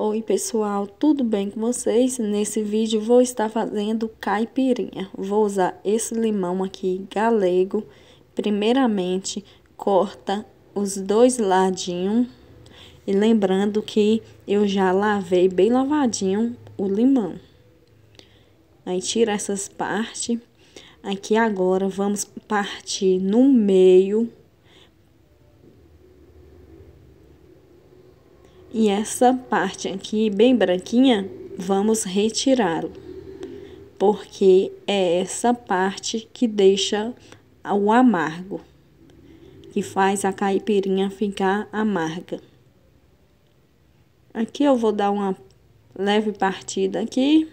Oi pessoal, tudo bem com vocês? Nesse vídeo vou estar fazendo caipirinha. Vou usar esse limão aqui galego. Primeiramente, corta os dois ladinhos. E lembrando que eu já lavei bem lavadinho o limão. Aí tira essas partes. Aqui agora vamos partir no meio E essa parte aqui, bem branquinha, vamos retirá-lo, porque é essa parte que deixa o amargo, que faz a caipirinha ficar amarga. Aqui eu vou dar uma leve partida aqui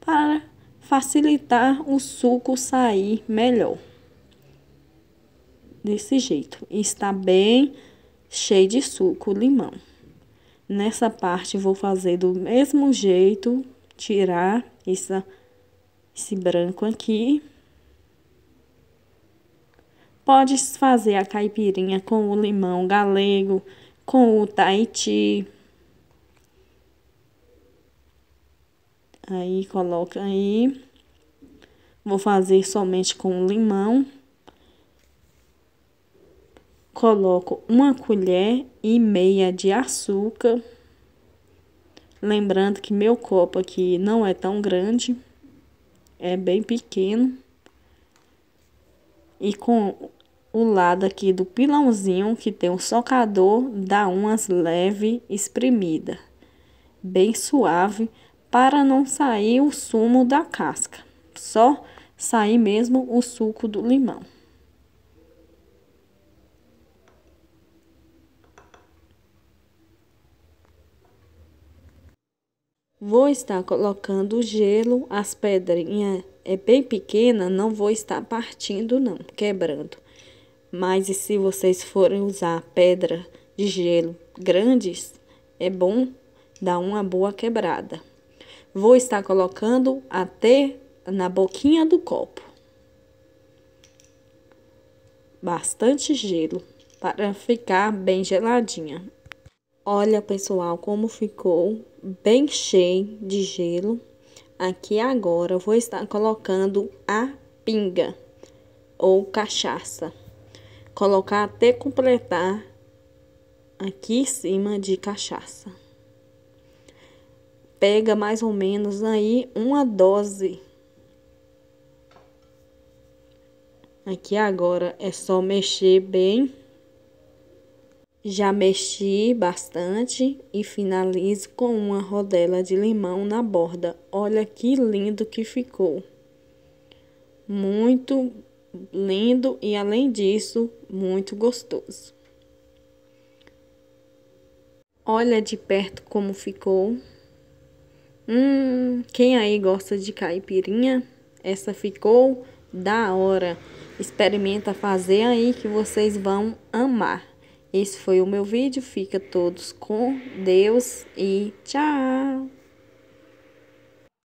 para facilitar o suco sair melhor. Desse jeito, está bem cheio de suco limão. Nessa parte, vou fazer do mesmo jeito, tirar essa, esse branco aqui. Pode fazer a caipirinha com o limão galego, com o Tahiti. Aí, coloca aí. Vou fazer somente com limão coloco uma colher e meia de açúcar. Lembrando que meu copo aqui não é tão grande, é bem pequeno. E com o lado aqui do pilãozinho, que tem um socador, dá umas leve espremida, bem suave, para não sair o sumo da casca, só sair mesmo o suco do limão. Vou estar colocando gelo, as pedrinhas é bem pequena, não vou estar partindo não, quebrando. Mas e se vocês forem usar pedra de gelo grandes, é bom dar uma boa quebrada. Vou estar colocando até na boquinha do copo. Bastante gelo para ficar bem geladinha. Olha, pessoal, como ficou bem cheio de gelo. Aqui agora eu vou estar colocando a pinga ou cachaça. Colocar até completar aqui em cima de cachaça. Pega mais ou menos aí uma dose. Aqui agora é só mexer bem. Já mexi bastante e finalizo com uma rodela de limão na borda. Olha que lindo que ficou. Muito lindo e além disso, muito gostoso. Olha de perto como ficou. Hum, quem aí gosta de caipirinha? Essa ficou da hora. Experimenta fazer aí que vocês vão amar. Esse foi o meu vídeo. Fica todos com Deus e tchau!